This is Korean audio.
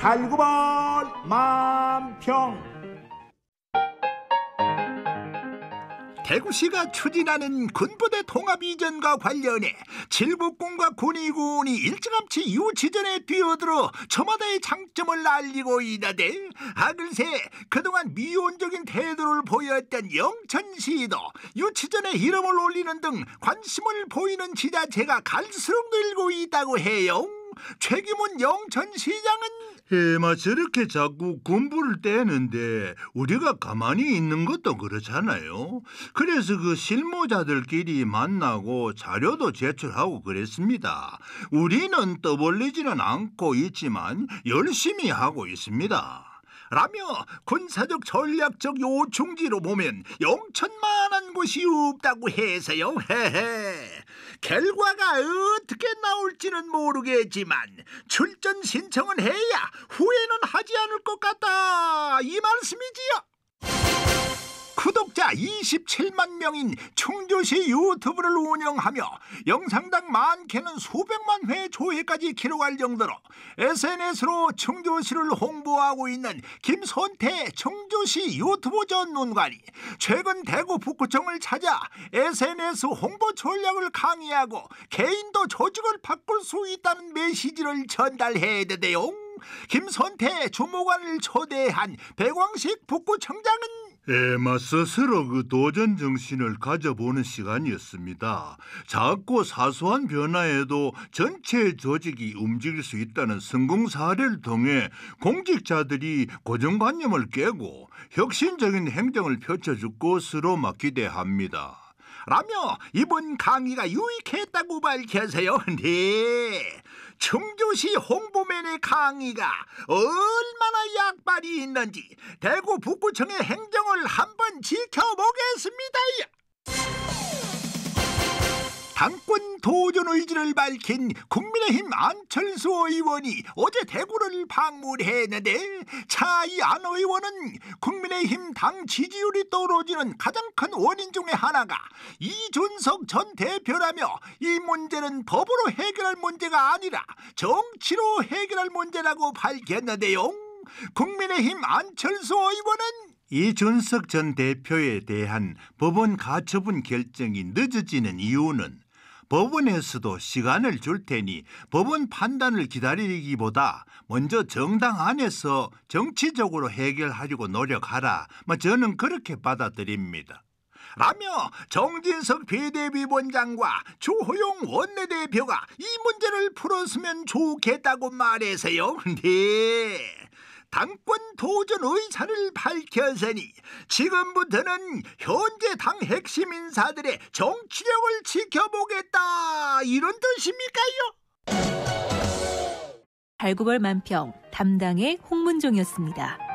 달구벌 만평 대구시가 추진하는 군부대 통합 이전과 관련해 칠북군과 군의군이 일찌감치 유치전에 뛰어들어 저마다의 장점을 알리고 있는데 아글새 그동안 미온적인 태도를 보였던 영천시도 유치전에 이름을 올리는 등 관심을 보이는 지자체가 갈수록 늘고 있다고 해요. 최기문 영천시장은 해마 예, 저렇게 자꾸 군부를 떼는데 우리가 가만히 있는 것도 그렇잖아요. 그래서 그 실무자들끼리 만나고 자료도 제출하고 그랬습니다. 우리는 떠벌리지는 않고 있지만 열심히 하고 있습니다. 라며 군사적 전략적 요충지로 보면 영천만한 곳이 없다고 해서요. 헤헤. 결과가 어떻게 나올지는 모르겠지만 출전 신청은 해야 후회는 하지 않을 것 같다. 이 말씀이지요. 구독자 27만 명인 충주시 유튜브를 운영하며 영상당 많게는 수백만 회 조회까지 기록할 정도로 SNS로 충주시를 홍보하고 있는 김선태 충주시 유튜브 전문관이 최근 대구 북구청을 찾아 SNS 홍보 전략을 강의하고 개인도 조직을 바꿀 수 있다는 메시지를 전달해야 되대요. 김선태 주무관을 초대한 백왕식 북구청장은 에마스스로그 도전 정신을 가져보는 시간이었습니다. 작고 사소한 변화에도 전체 조직이 움직일 수 있다는 성공 사례를 통해 공직자들이 고정관념을 깨고 혁신적인 행정을 펼쳐줄 것으로 막 기대합니다. 라며 이번 강의가 유익했다고 밝혀세요. 네, 충주시 홍보맨의 강의가 얼마나 약발이 있는지 대구 북구청의 행정을 한번 지켜보겠습니다. 도전 의지를 밝힌 국민의힘 안철수 의원이 어제 대구를 방문했는데 차이 안 의원은 국민의힘 당 지지율이 떨어지는 가장 큰 원인 중에 하나가 이준석 전 대표라며 이 문제는 법으로 해결할 문제가 아니라 정치로 해결할 문제라고 밝혔는데요. 국민의힘 안철수 의원은 이준석 전 대표에 대한 법원 가처분 결정이 늦어지는 이유는 법원에서도 시간을 줄 테니 법원 판단을 기다리기보다 먼저 정당 안에서 정치적으로 해결하려고 노력하라. 뭐 저는 그렇게 받아들입니다. 라며 정진석 비대위원장과 조호용 원내대표가 이 문제를 풀었으면 좋겠다고 말해서요. 네. 당권 도전 의사를 밝혀서니 지금부터는 현재 당 핵심 인사들의 정치력을 지켜보겠다 이런 뜻입니까요? 달구벌 만평 담당의 홍문종이었습니다.